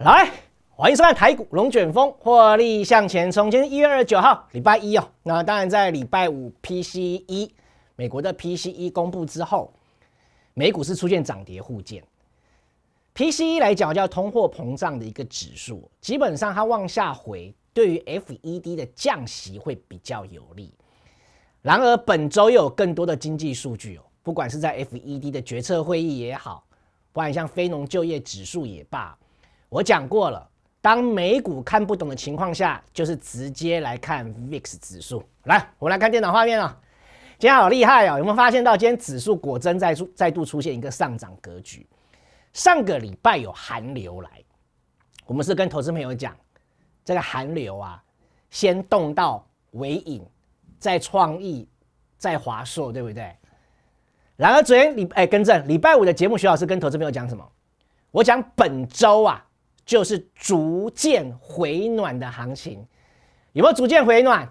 来，欢迎收看台股龙卷风获利向前冲。今天一月二十九号，礼拜一哦。那当然，在礼拜五 PCE 美国的 PCE 公布之后，美股是出现涨跌互见。PCE 来讲叫通货膨胀的一个指数，基本上它往下回，对于 FED 的降息会比较有利。然而本周又有更多的经济数据哦，不管是在 FED 的决策会议也好，不管像非农就业指数也罢。我讲过了，当美股看不懂的情况下，就是直接来看 VIX 指数。来，我们来看电脑画面啊。今天好厉害哦！有没有发现到今天指数果真再出再度出现一个上涨格局？上个礼拜有寒流来，我们是跟投资朋友讲，这个寒流啊，先动到尾影，再创意，再华硕，对不对？然而昨天礼哎，更正，礼拜五的节目，徐老师跟投资朋友讲什么？我讲本周啊。就是逐渐回暖的行情，有没有逐渐回暖？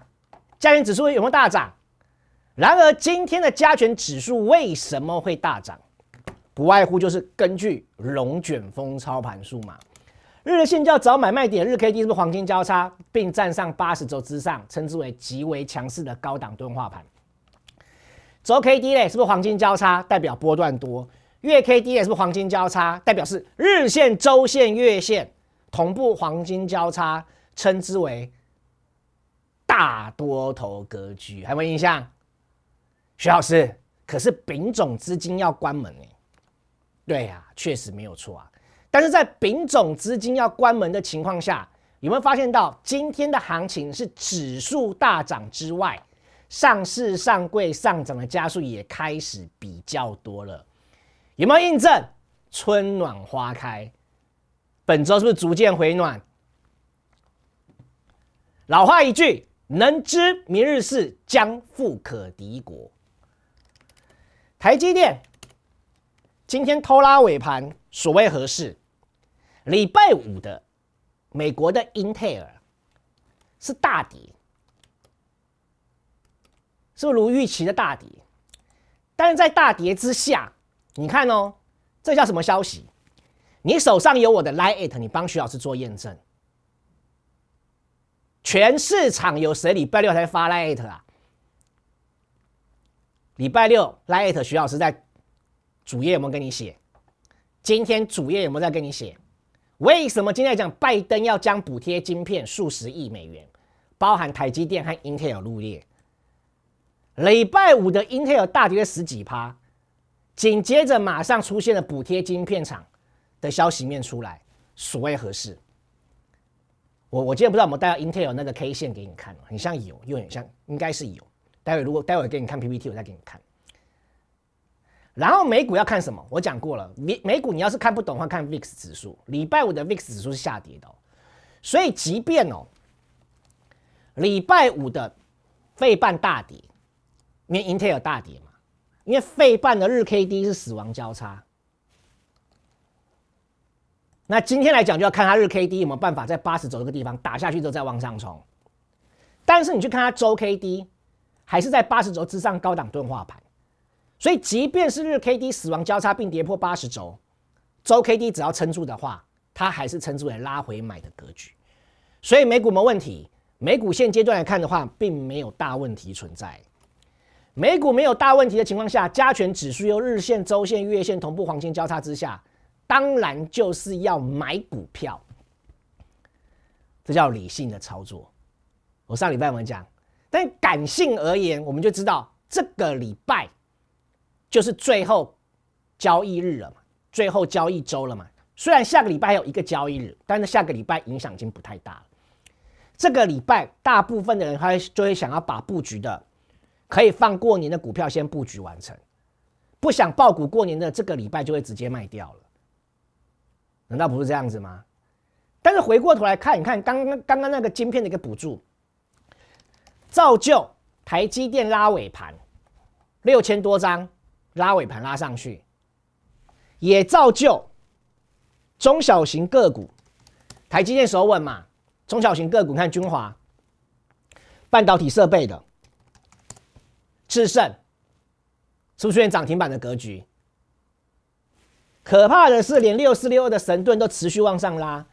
加权指数有没有大涨？然而今天的加权指数为什么会大涨？不外乎就是根据龙卷风操盘数嘛。日线就要找买卖点，日 K D 是不是黄金交叉，并站上八十周之上，称之为极为强势的高档钝化盘。周 K D 嘞是不是黄金交叉，代表波段多？月 K D 也是黄金交叉，代表是日线、周线、月线同步黄金交叉，称之为大多头格局，有没有印象？徐老师，可是丙种资金要关门哎。对呀，确实没有错啊。但是在丙种资金要关门的情况下，有没有发现到今天的行情是指数大涨之外，上市、上柜上涨的加速也开始比较多了。有没有印证？春暖花开，本周是不是逐渐回暖？老话一句，能知明日事，将富可敌国。台积电今天偷拉尾盘，所谓何事？礼拜五的美国的英特尔是大跌，是不是如预期的大跌？但是在大跌之下。你看哦，这叫什么消息？你手上有我的 Lite，你帮徐老师做验证。全市场有谁礼拜六才发 Lite 啊？礼拜六 Lite，徐老师在主页有没有跟你写？今天主页有没有在跟你写？为什么今天讲拜登要将补贴晶片数十亿美元，包含台积电和 Intel 入列？礼拜五的 Intel 大跌了十几趴。紧接着，马上出现了补贴晶片厂的消息面出来，所谓合适。我我今天不知道我们带了 Intel 那个 K 线给你看很像有，有点像，应该是有。待会如果待会给你看 PPT，我再给你看。然后美股要看什么？我讲过了，美美股你要是看不懂的话，看 VIX 指数。礼拜五的 VIX 指数是下跌的，所以即便哦，礼拜五的费半大跌，因 Intel 大跌嘛。因为费半的日 K D 是死亡交叉，那今天来讲就要看它日 K D 有没有办法在八十轴这个地方打下去之后再往上冲。但是你去看它周 K D，还是在八十轴之上高档钝化盘，所以即便是日 K D 死亡交叉并跌破八十轴，周 K D 只要撑住的话，它还是称之为拉回买的格局。所以美股没问题，美股现阶段来看的话，并没有大问题存在。美股没有大问题的情况下，加权指数由日线、周线、月线同步黄金交叉之下，当然就是要买股票，这叫理性的操作。我上礼拜我们讲，但感性而言，我们就知道这个礼拜就是最后交易日了嘛，最后交易周了嘛。虽然下个礼拜还有一个交易日，但是下个礼拜影响已经不太大了。这个礼拜，大部分的人他就会想要把布局的。可以放过年的股票先布局完成，不想爆股过年的这个礼拜就会直接卖掉了，难道不是这样子吗？但是回过头来看一看刚刚刚刚那个晶片的一个补助，造就台积电拉尾盘六千多张，拉尾盘拉上去，也造就中小型个股，台积电首稳嘛，中小型个股看君华，半导体设备的。制胜，是不是出现涨停板的格局？可怕的是，连六四六二的神盾都持续往上拉，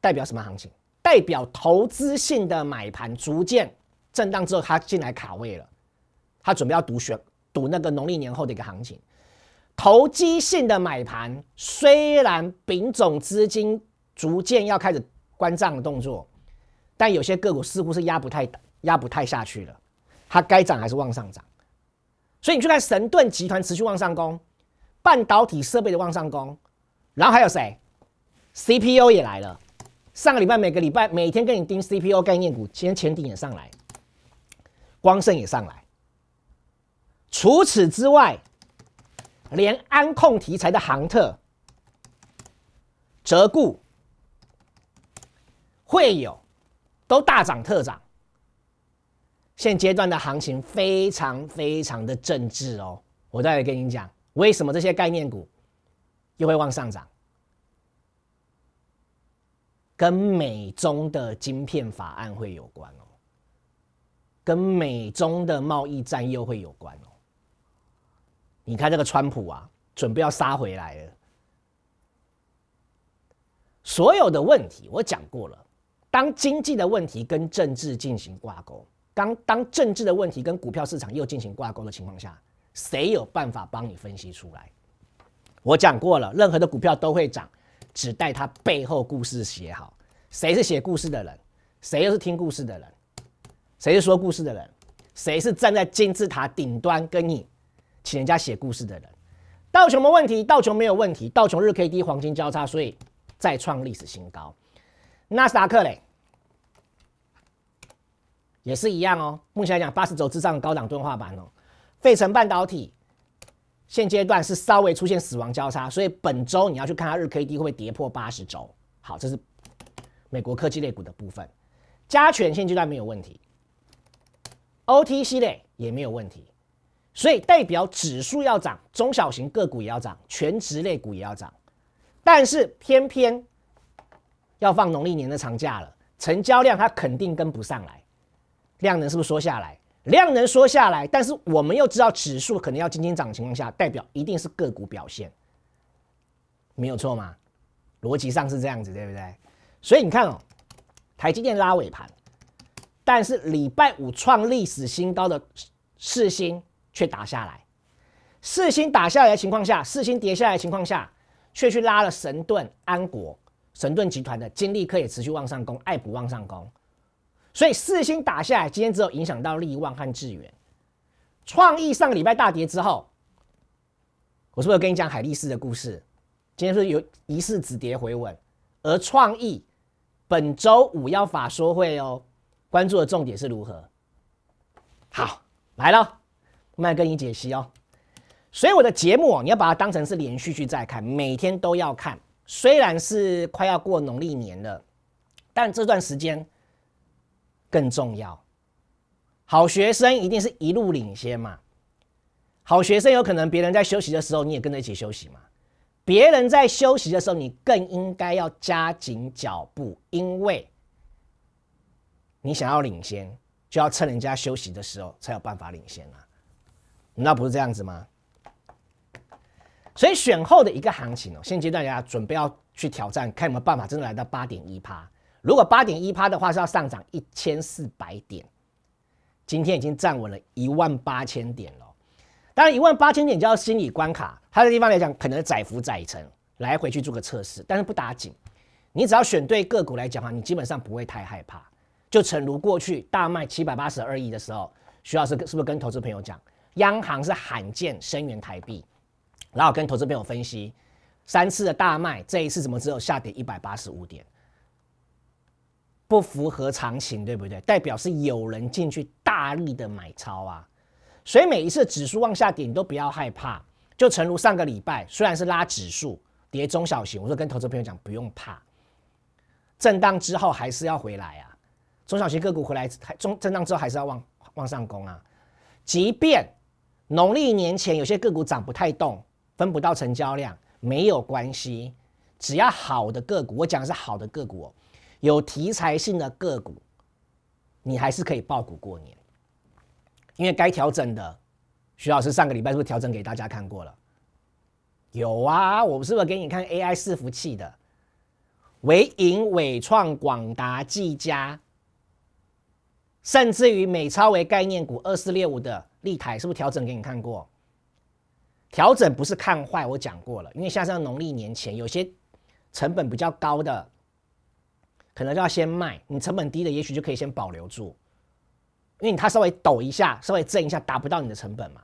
代表什么行情？代表投资性的买盘逐渐震荡之后，它进来卡位了，它准备要赌选赌那个农历年后的一个行情。投机性的买盘虽然丙种资金逐渐要开始关账的动作，但有些个股似乎是压不太压不太下去了。它该涨还是往上涨，所以你去看神盾集团持续往上攻，半导体设备的往上攻，然后还有谁？CPU 也来了。上个礼拜每个礼拜每天跟你盯 CPU 概念股，今天前顶也上来，光盛也上来。除此之外，连安控题材的航特、泽固、汇友都大涨特涨。现阶段的行情非常非常的政治哦，我再来跟你讲，为什么这些概念股又会往上涨？跟美中的晶片法案会有关哦，跟美中的贸易战又会有关哦。你看这个川普啊，准备要杀回来了。所有的问题我讲过了，当经济的问题跟政治进行挂钩。刚当政治的问题跟股票市场又进行挂钩的情况下，谁有办法帮你分析出来？我讲过了，任何的股票都会涨，只待它背后故事写好。谁是写故事的人？谁又是听故事的人？谁是说故事的人？谁是站在金字塔顶端跟你请人家写故事的人？道琼没问题，道琼没有问题，道琼日 K D 黄金交叉，所以再创历史新高。纳斯达克嘞？也是一样哦。目前来讲，八十轴之上的高档钝化板哦，费城半导体现阶段是稍微出现死亡交叉，所以本周你要去看它日 K D 会跌破八十轴。好，这是美国科技类股的部分，加权现阶段没有问题，O T 系列也没有问题，所以代表指数要涨，中小型个股也要涨，全职类股也要涨，但是偏偏要放农历年的长假了，成交量它肯定跟不上来。量能是不是缩下来？量能缩下来，但是我们又知道指数可能要今天涨的情况下，代表一定是个股表现，没有错嘛？逻辑上是这样子，对不对？所以你看哦，台积电拉尾盘，但是礼拜五创历史新高的四星却打下来，四星打下来的情况下，四星跌下来的情况下，却去拉了神盾、安国、神盾集团的金利科也持续往上攻，爱普往上攻。所以四星打下来，今天只有影响到利旺和智远。创意上个礼拜大跌之后，我是不是跟你讲海力士的故事？今天是不是有疑似止跌回稳？而创意本周五要法说会哦，关注的重点是如何？好，来了，慢跟你解析哦。所以我的节目哦，你要把它当成是连续剧在看，每天都要看。虽然是快要过农历年了，但这段时间。更重要，好学生一定是一路领先嘛。好学生有可能别人在休息的时候，你也跟着一起休息嘛。别人在休息的时候，你更应该要加紧脚步，因为你想要领先，就要趁人家休息的时候才有办法领先啊。那不是这样子吗？所以选后的一个行情哦，现阶段大家准备要去挑战，看有没有办法真的来到八点一趴。如果八点一趴的话，是要上涨一千四百点。今天已经站稳了一万八千点了。当然，一万八千点叫心理关卡，它的地方来讲，可能窄幅窄层，来回去做个测试，但是不打紧。你只要选对个股来讲的话，你基本上不会太害怕。就诚如过去大卖七百八十二亿的时候，徐老师是不是跟投资朋友讲，央行是罕见声援台币？然后跟投资朋友分析，三次的大卖，这一次怎么只有下跌一百八十五点？不符合常情，对不对？代表是有人进去大力的买超啊，所以每一次指数往下跌，你都不要害怕。就诚如上个礼拜，虽然是拉指数跌中小型，我说跟投资朋友讲，不用怕，震荡之后还是要回来啊。中小型个股回来，中震荡之后还是要往往上攻啊。即便农历年前有些个股涨不太动，分不到成交量，没有关系，只要好的个股，我讲的是好的个股哦。有题材性的个股，你还是可以爆股过年，因为该调整的，徐老师上个礼拜是不是调整给大家看过了？有啊，我们是不是给你看 AI 伺服器的维银、伟创、广达、技嘉，甚至于美超为概念股二四六五的立台，是不是调整给你看过？调整不是看坏，我讲过了，因为像是农历年前有些成本比较高的。可能就要先卖，你成本低的也许就可以先保留住，因为它稍微抖一下，稍微震一下，达不到你的成本嘛。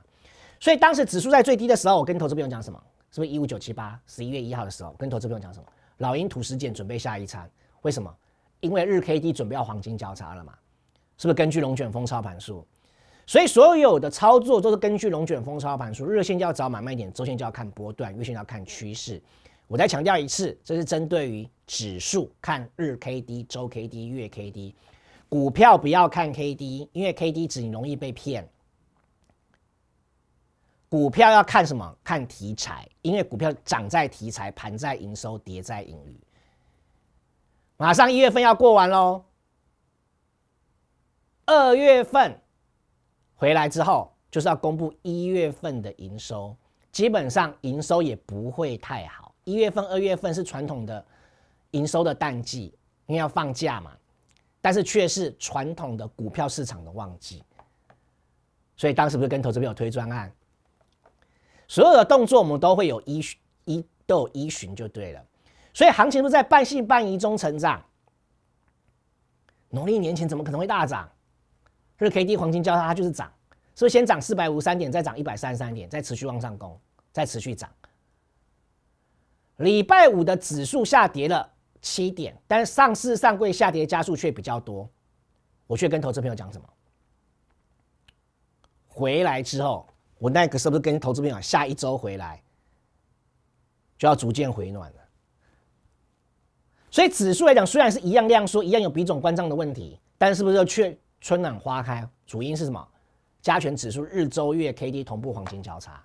所以当时指数在最低的时候，我跟投资朋友讲什么？是不是一五九七八？十一月一号的时候，我跟投资朋友讲什么？老鹰吐时间，准备下一餐。为什么？因为日 K D 准备要黄金交叉了嘛。是不是根据龙卷风操盘术？所以所有的操作都是根据龙卷风操盘术，日线就要找买卖点，周线就要看波段，月线要看趋势。我再强调一次，这是针对于。指数看日 K D、周 K D、月 K D，股票不要看 K D，因为 K D 指你容易被骗。股票要看什么？看题材，因为股票涨在题材，盘在营收，跌在盈余。马上一月份要过完喽，二月份回来之后就是要公布一月份的营收，基本上营收也不会太好。一月份、二月份是传统的。营收的淡季，因为要放假嘛，但是却是传统的股票市场的旺季，所以当时不是跟投资朋有推专案，所有的动作我们都会有依循，一都有依循就对了，所以行情都在半信半疑中成长。农历年前怎么可能会大涨？日 K D 黄金交叉它就是涨，所以先涨四百五三点，再涨一百三十三点，再持续往上攻，再持续涨。礼拜五的指数下跌了。七点，但是上市上柜下跌加速却比较多。我却跟投资朋友讲什么？回来之后，我那个是不是跟投资朋友讲，下一周回来就要逐渐回暖了？所以指数来讲，虽然是一样量缩，一样有比总关账的问题，但是不是却春暖花开？主因是什么？加权指数日周月 K D 同步黄金交叉，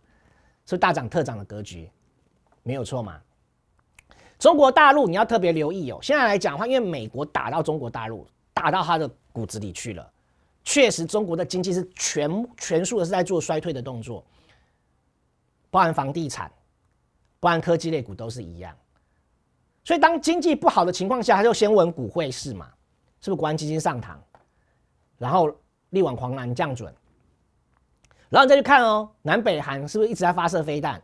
是大涨特涨的格局，没有错嘛？中国大陆，你要特别留意哦。现在来讲的话，因为美国打到中国大陆，打到他的骨子里去了，确实中国的经济是全全数的是在做衰退的动作，包含房地产，包含科技类股都是一样。所以当经济不好的情况下，他就先稳股汇市嘛，是不是？国安基金上堂，然后力挽狂澜降准，然后你再去看哦，南北韩是不是一直在发射飞弹？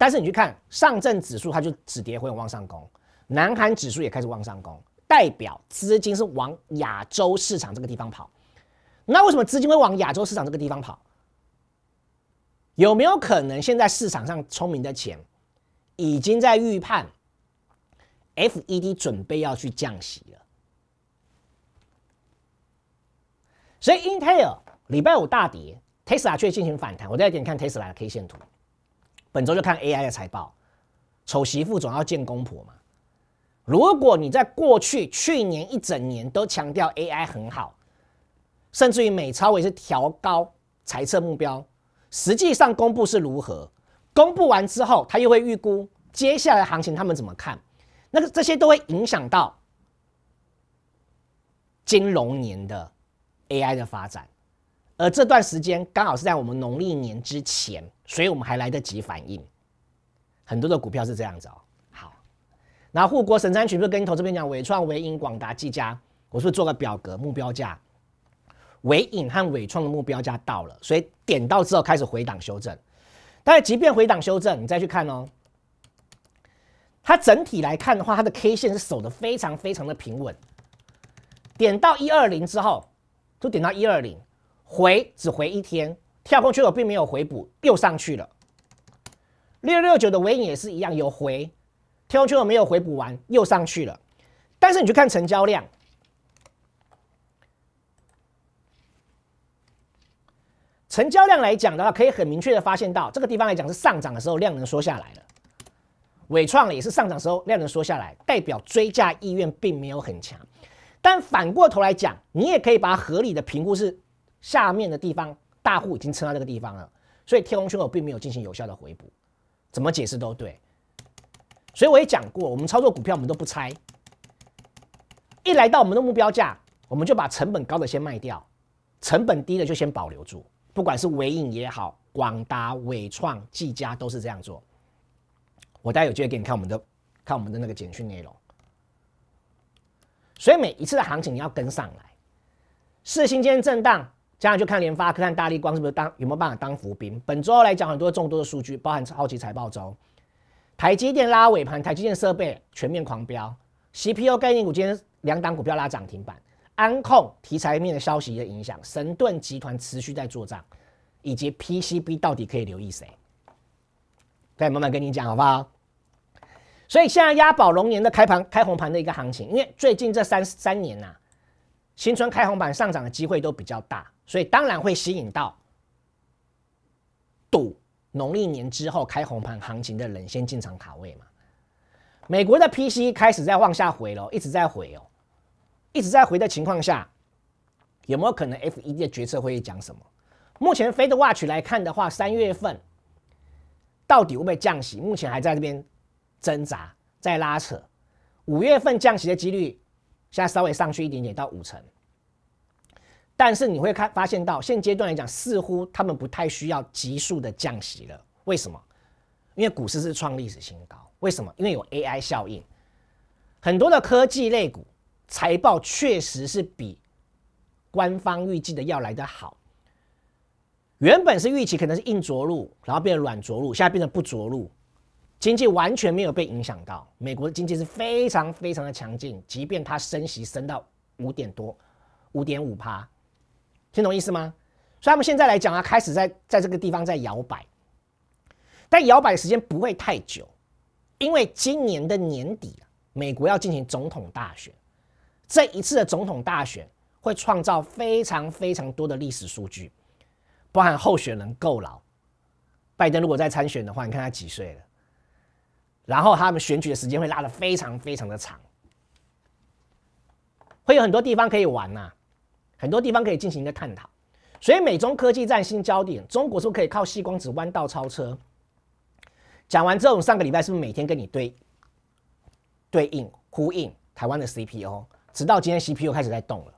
但是你去看上证指数，它就止跌，回往上攻；南韩指数也开始往上攻，代表资金是往亚洲市场这个地方跑。那为什么资金会往亚洲市场这个地方跑？有没有可能现在市场上聪明的钱已经在预判，FED 准备要去降息了？所以 Intel 礼拜五大跌，Tesla 却进行反弹。我再给你看 Tesla 的 K 线图。本周就看 AI 的财报，丑媳妇总要见公婆嘛。如果你在过去去年一整年都强调 AI 很好，甚至于美超也是调高财测目标，实际上公布是如何，公布完之后他又会预估接下来行情他们怎么看，那个这些都会影响到金融年的 AI 的发展，而这段时间刚好是在我们农历年之前。所以我们还来得及反应，很多的股票是这样子哦。好，那护国神山曲不是跟投这边讲伟创、伟影、广达、技嘉，我是不是做个表格目标价？伟影和伟创的目标价到了，所以点到之后开始回档修正。但是即便回档修正，你再去看哦，它整体来看的话，它的 K 线是守的非常非常的平稳。点到一二零之后，就点到一二零，回只回一天。跳空缺口并没有回补，又上去了。六六九的尾影也是一样有回，跳空缺口没有回补完，又上去了。但是你去看成交量，成交量来讲的话，可以很明确的发现到，这个地方来讲是上涨的时候量能缩下来了。伟创也是上涨时候量能缩下来，代表追加意愿并没有很强。但反过头来讲，你也可以把它合理的评估是下面的地方。大户已经撑到那个地方了，所以天空缺口并没有进行有效的回补，怎么解释都对。所以我也讲过，我们操作股票我们都不拆，一来到我们的目标价，我们就把成本高的先卖掉，成本低的就先保留住。不管是伟影也好，广达、伟创、技嘉都是这样做。我待有机会给你看我们的，看我们的那个简讯内容。所以每一次的行情你要跟上来，四星间震荡。接下就看联发科、看大立光是不是当有没有办法当伏兵。本周来讲，很多众多的数据，包含超级财报周，台积电拉尾盘，台积电设备全面狂飙，CPU 概念股今天两档股票拉涨停板，安控题材面的消息的影响，神盾集团持续在做账，以及 PCB 到底可以留意谁？再慢慢跟你讲好不好？所以现在押宝龙年的开盘开红盘的一个行情，因为最近这三三年呐，新春开红盘上涨的机会都比较大。所以当然会吸引到赌农历年之后开红盘行情的人先进场卡位嘛。美国的 P C 开始在往下回喽，一直在回哦，一直在回的情况下，有没有可能 F E D 的决策会讲什么？目前 Fed Watch 来看的话，三月份到底会不会降息？目前还在这边挣扎，在拉扯。五月份降息的几率现在稍微上去一点点，到五成。但是你会看发现到现阶段来讲，似乎他们不太需要急速的降息了。为什么？因为股市是创历史新高。为什么？因为有 AI 效应，很多的科技类股财报确实是比官方预计的要来得好。原本是预期可能是硬着陆，然后变成软着陆，现在变成不着陆，经济完全没有被影响到。美国的经济是非常非常的强劲，即便它升息升到五点多，五点五趴。听懂意思吗？所以他们现在来讲啊，开始在在这个地方在摇摆，但摇摆的时间不会太久，因为今年的年底啊，美国要进行总统大选，这一次的总统大选会创造非常非常多的历史数据，包含候选人够老，拜登如果再参选的话，你看他几岁了？然后他们选举的时间会拉得非常非常的长，会有很多地方可以玩呐。很多地方可以进行一个探讨，所以美中科技战新焦点，中国是不是可以靠细光子弯道超车？讲完之后，上个礼拜是不是每天跟你对对应呼应台湾的 CPU，直到今天 CPU 开始在动了。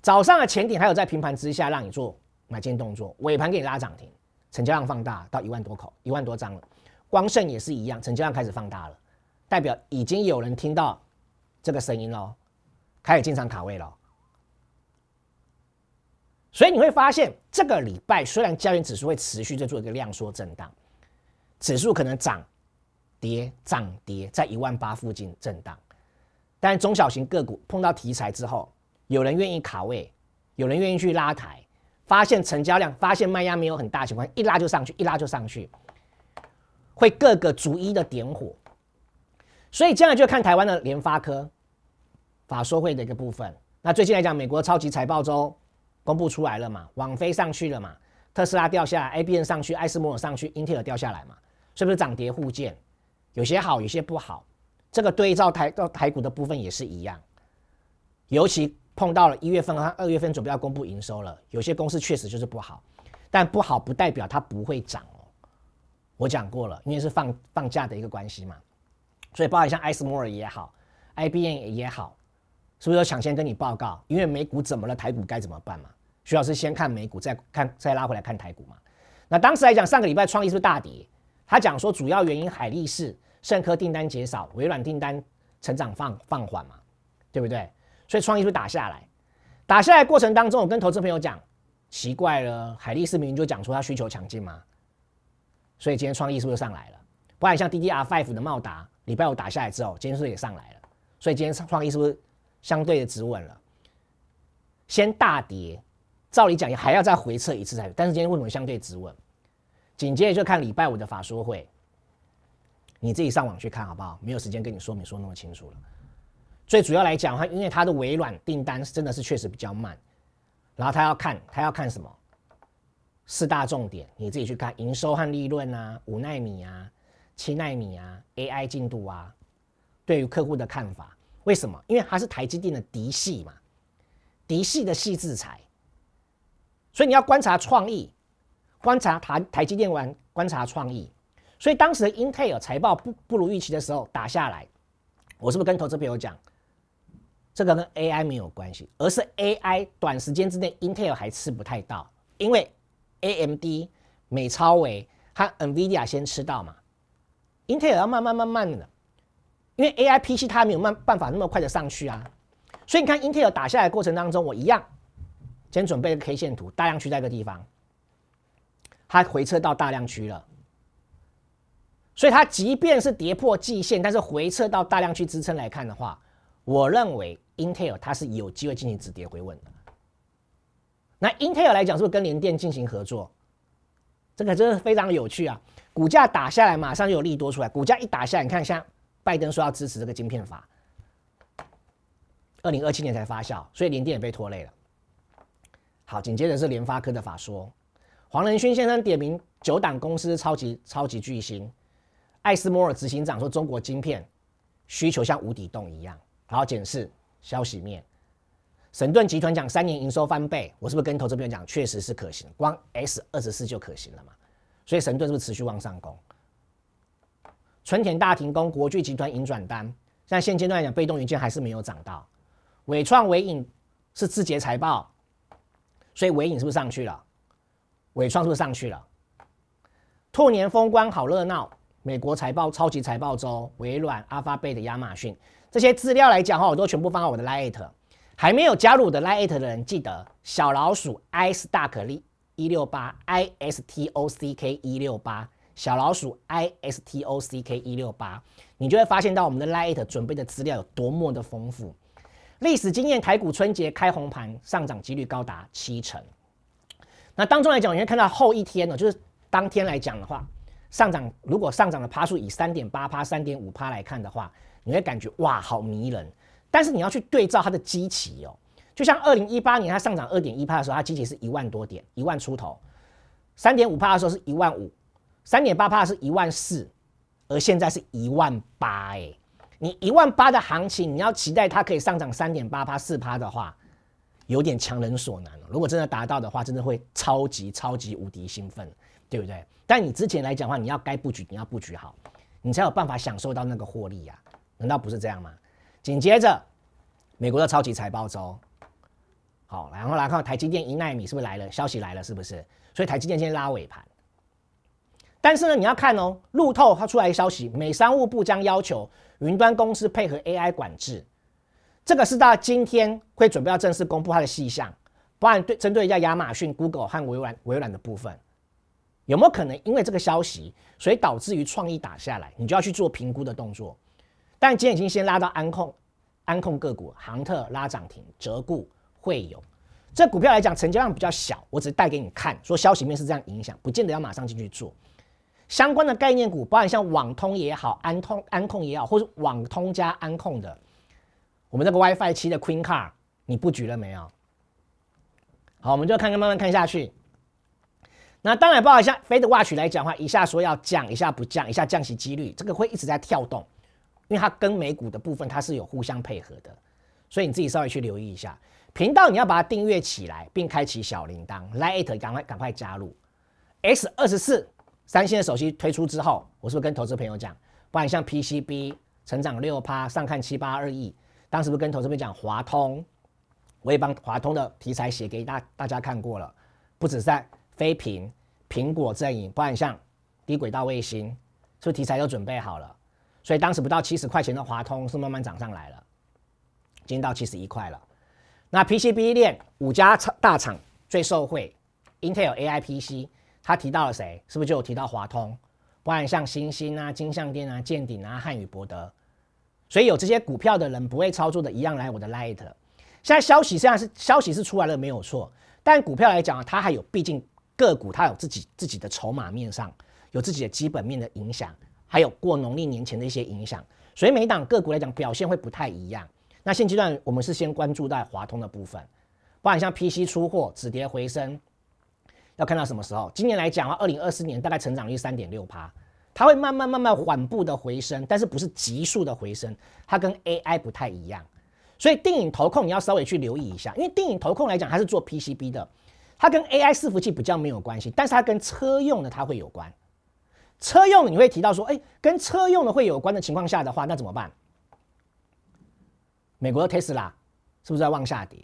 早上的前顶还有在平盘之下让你做买进动作，尾盘给你拉涨停，成交量放大到一万多口、一万多张了。光盛也是一样，成交量开始放大了，代表已经有人听到这个声音喽，开始进场卡位了。所以你会发现，这个礼拜虽然交银指数会持续在做一个量缩震荡，指数可能涨跌涨跌，在一万八附近震荡，但中小型个股碰到题材之后，有人愿意卡位，有人愿意去拉抬，发现成交量，发现卖压没有很大情况，一拉就上去，一拉就上去，会各个逐一的点火。所以下来就看台湾的联发科、法说会的一个部分。那最近来讲，美国超级财报周。公布出来了嘛？网飞上去了嘛？特斯拉掉下，IBM 来上去，艾斯摩尔上去，英特尔掉下来嘛？是不是涨跌互见？有些好，有些不好。这个对照台到台股的部分也是一样。尤其碰到了一月份和二月份准备要公布营收了，有些公司确实就是不好，但不好不代表它不会涨哦。我讲过了，因为是放放假的一个关系嘛。所以包含像埃斯摩尔也好，IBM 也好，是不是要抢先跟你报告？因为美股怎么了，台股该怎么办嘛？徐老师先看美股，再看再拉回来看台股嘛。那当时来讲，上个礼拜创意是不是大跌？他讲说主要原因海力士、盛科订单减少，微软订单成长放放缓嘛，对不对？所以创意是不是打下来？打下来过程当中，我跟投资朋友讲，奇怪了，海力士明明就讲说它需求强劲嘛，所以今天创意是不是上来了？不然像 d d r Five 的茂达，礼拜五打下来之后，今天是不是也上来了？所以今天创意是不是相对的止稳了？先大跌。照理讲也还要再回撤一次才，但是今天为什么相对止稳？紧接着就看礼拜五的法说会。你自己上网去看好不好？没有时间跟你说明说那么清楚了。最主要来讲的话，因为它的微软订单是真的是确实比较慢，然后他要看他要看什么四大重点，你自己去看营收和利润啊，五纳米啊，七纳米啊，AI 进度啊，对于客户的看法。为什么？因为它是台积电的嫡系嘛，嫡系的系制裁。所以你要观察创意，观察台台积电玩，观察创意。所以当时的 Intel 财报不不如预期的时候打下来，我是不是跟投资朋友讲，这个跟 AI 没有关系，而是 AI 短时间之内 Intel 还吃不太到，因为 AMD、美超微和 NVIDIA 先吃到嘛，Intel 要慢慢慢慢的，因为 AI PC 它没有办办法那么快的上去啊。所以你看 Intel 打下来的过程当中，我一样。先准备个 K 线图，大量区一个地方，它回撤到大量区了，所以它即便是跌破季线，但是回撤到大量区支撑来看的话，我认为 Intel 它是有机会进行止跌回稳的。那 Intel 来讲，是不是跟联电进行合作？这个真是非常有趣啊！股价打下来，马上就有利多出来。股价一打下，你看像拜登说要支持这个晶片法，二零二七年才发酵，所以联电也被拖累了。好，紧接着是联发科的法说，黄仁勋先生点名九档公司超级超级巨星，艾斯摩尔执行长说中国晶片需求像无底洞一样，然后解释消息面，神盾集团讲三年营收翻倍，我是不是跟投资朋友讲确实是可行，光 S 二十四就可行了嘛？所以神盾是不是持续往上攻？春田大停工，国巨集团盈转单，在现阶段来讲，被动元件还是没有涨到，伟创伟影是字节财报。所以尾影是不是上去了？尾创是不是上去了？兔年风光好热闹，美国财报超级财报周，微软、阿法贝的亚马逊这些资料来讲哈，我都全部放在我的 Lite。还没有加入的 Lite 的人，记得小老鼠 ISTOCK 一六八 ISTOCK 一六八小老鼠 ISTOCK 一六八，你就会发现到我们的 Lite 准备的资料有多么的丰富。历史经验，台股春节开红盘，上涨几率高达七成。那当中来讲，你会看到后一天哦，就是当天来讲的话，上涨如果上涨的趴数以三点八趴、三点五趴来看的话，你会感觉哇，好迷人。但是你要去对照它的基期哦，就像二零一八年它上涨二点一趴的时候，它基期是一万多点，一万出头；三点五趴的时候是一万五，三点八趴是一万四，而现在是一万八，哎。你一万八的行情，你要期待它可以上涨三点八趴四趴的话，有点强人所难了。如果真的达到的话，真的会超级超级无敌兴奋，对不对？但你之前来讲的话，你要该布局，你要布局好，你才有办法享受到那个获利呀，难道不是这样吗？紧接着，美国的超级财报周，好，然后来看台积电一纳米是不是来了？消息来了，是不是？所以台积电先拉尾盘。但是呢，你要看哦，路透它出来消息，美商务部将要求。云端公司配合 AI 管制，这个是到今天会准备要正式公布它的细项，不然对针对一下亚马逊、Google 和微软、微软的部分，有没有可能因为这个消息，所以导致于创意打下来，你就要去做评估的动作？但今天已经先拉到安控，安控个股航特拉涨停，折固汇有。这股票来讲，成交量比较小，我只是带给你看，说消息面是这样影响，不见得要马上进去做。相关的概念股，包含像网通也好、安通、安控也好，或者网通加安控的，我们这个 WiFi 七的 Queen Car，你布局了没有？好，我们就看看，慢慢看下去。那当然，不好意思，非得 c h 来讲话，一下说要降，一下不降，一下降息几率，这个会一直在跳动，因为它跟美股的部分它是有互相配合的，所以你自己稍微去留意一下。频道你要把它订阅起来，并开启小铃铛 l i k t 赶快赶快加入 s 二十四。三星的手机推出之后，我是不是跟投资朋友讲，不然像 PCB 成长六趴，上看七八二亿，当时不是跟投资朋友讲华通，我也帮华通的题材写给大大家看过了，不止在非屏、苹果阵营，不然像低轨道卫星，是不是题材都准备好了？所以当时不到七十块钱的华通是慢慢涨上来了，今天到七十一块了。那 PCB 链五家大厂最受惠，Intel A I PC。他提到了谁？是不是就有提到华通？不然像星星啊、金象店啊、建鼎啊、汉语博德，所以有这些股票的人不会操作的一样来我的 l i t 现在消息现在是消息是出来了没有错，但股票来讲啊，它还有毕竟个股它有自己自己的筹码面上，有自己的基本面的影响，还有过农历年前的一些影响，所以每档个股来讲表现会不太一样。那现阶段我们是先关注在华通的部分，不然像 PC 出货止跌回升。要看到什么时候？今年来讲的话，二零二四年大概成长率三点六趴，它会慢慢慢慢缓步的回升，但是不是急速的回升？它跟 AI 不太一样，所以电影投控你要稍微去留意一下，因为电影投控来讲它是做 PCB 的，它跟 AI 伺服器比较没有关系，但是它跟车用的它会有关。车用你会提到说，哎，跟车用的会有关的情况下的话，那怎么办？美国的特斯拉是不是在往下跌？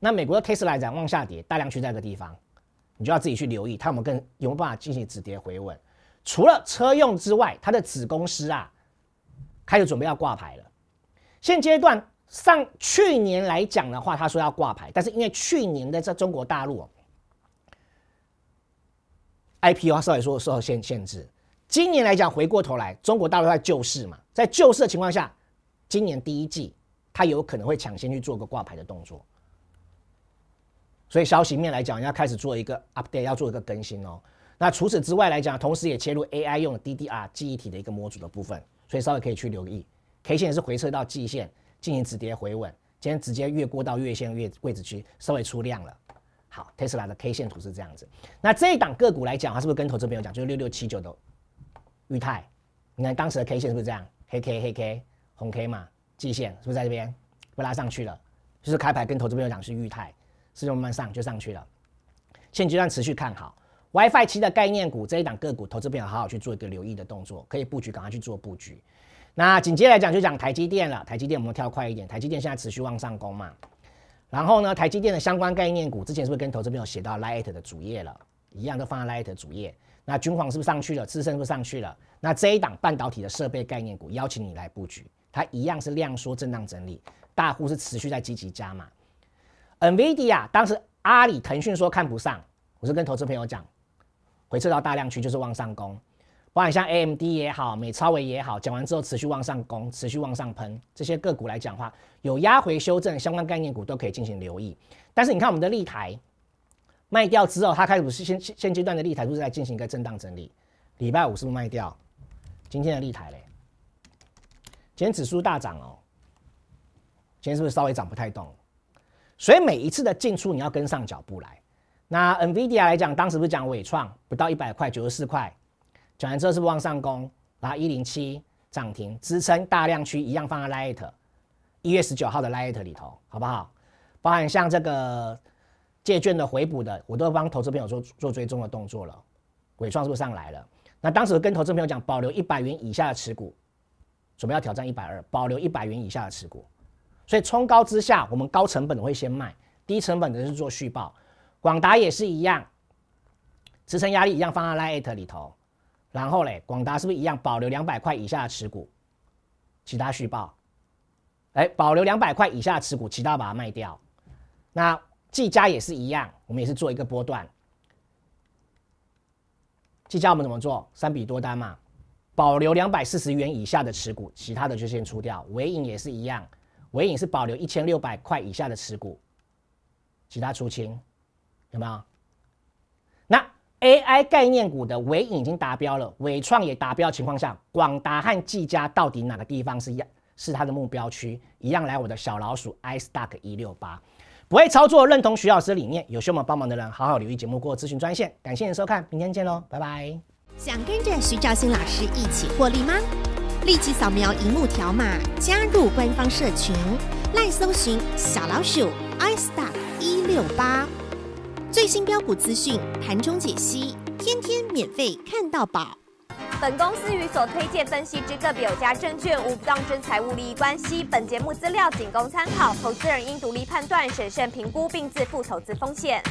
那美国的特斯拉来讲往下跌，大量去这个地方。你就要自己去留意它有没有跟有没有办法进行止跌回稳。除了车用之外，它的子公司啊，开始准备要挂牌了。现阶段上去年来讲的话，他说要挂牌，但是因为去年的在中国大陆哦，IPO 稍微说受到限限制。今年来讲，回过头来，中国大陆在救市嘛，在救市的情况下，今年第一季它有可能会抢先去做个挂牌的动作。所以消息面来讲，要开始做一个 update，要做一个更新哦。那除此之外来讲，同时也切入 AI 用的 DDR 记忆体的一个模组的部分，所以稍微可以去留意。K 线是回撤到季线进行止跌回稳，今天直接越过到月线月位置区，稍微出量了。好，Tesla 的 K 线图是这样子。那这一档个股来讲，它是不是跟投资朋友讲，就是六六七九的裕泰？你看当时的 K 线是不是这样？黑 K 黑 K 红 K 嘛，季线是不是在这边被拉上去了？就是开牌跟投资朋友讲是裕泰。市场慢慢上就上去了，现阶段持续看好 WiFi 七的概念股这一档个股，投资朋友好好去做一个留意的动作，可以布局，赶快去做布局。那紧接来讲就讲台积电了，台积电我们跳快一点，台积电现在持续往上攻嘛。然后呢，台积电的相关概念股之前是不是跟投资朋友写到 l i g h t 的主页了，一样都放在 l i g h t 的主页。那君皇是不是上去了，智胜是上去了，那这一档半导体的设备概念股邀请你来布局，它一样是量缩震荡整理，大户是持续在积极加码。NVIDIA 当时阿里、腾讯说看不上，我是跟投资朋友讲，回撤到大量区就是往上攻。不管像 AMD 也好、美超维也好，讲完之后持续往上攻、持续往上喷，这些个股来讲话有压回修正，相关概念股都可以进行留意。但是你看我们的立台卖掉之后，它开始是现现阶段的立台，都是在进行一个震荡整理？礼拜五是不是卖掉今天的立台嘞？今天指数大涨哦，今天是不是稍微涨不太动？所以每一次的进出你要跟上脚步来。那 Nvidia 来讲，当时不是讲伟创不到一百块，九十四块，讲完之后是不是往上攻？然后一零七涨停支撑大量区一样放在 Light，一月十九号的 Light 里头好不好？包含像这个借券的回补的，我都帮投资朋友做做追踪的动作了。伟创是不是上来了？那当时跟投资朋友讲，保留一百元以下的持股，准备要挑战一百二，保留一百元以下的持股。所以冲高之下，我们高成本的会先卖，低成本的是做续报。广达也是一样，支撑压力一样放在 l i t 里头。然后嘞，广达是不是一样保留两百块以下的持股，其他续报？哎，保留两百块以下持股，其他把它卖掉。那技嘉也是一样，我们也是做一个波段。技嘉我们怎么做？三比多单嘛，保留两百四十元以下的持股，其他的就先出掉。尾影也是一样。尾影是保留一千六百块以下的持股，其他出清，有没有？那 AI 概念股的尾影已经达标了，伟创也达标情况下，广达和技嘉到底哪个地方是一样？是它的目标区？一样来我的小老鼠，I Stock 一六八，不会操作，认同徐老师理念，有需要帮忙的人，好好留意节目过咨询专线。感谢您收看，明天见喽，拜拜！想跟着徐兆新老师一起获利吗？立即扫描荧幕条码，加入官方社群。来搜寻小老鼠 i s t o r 一六八，最新标股资讯、盘中解析，天天免费看到宝。本公司与所推荐分析之个别有价证券无不当真财务利益关系。本节目资料仅供参考，投资人应独立判断、审慎评估并自负投资风险。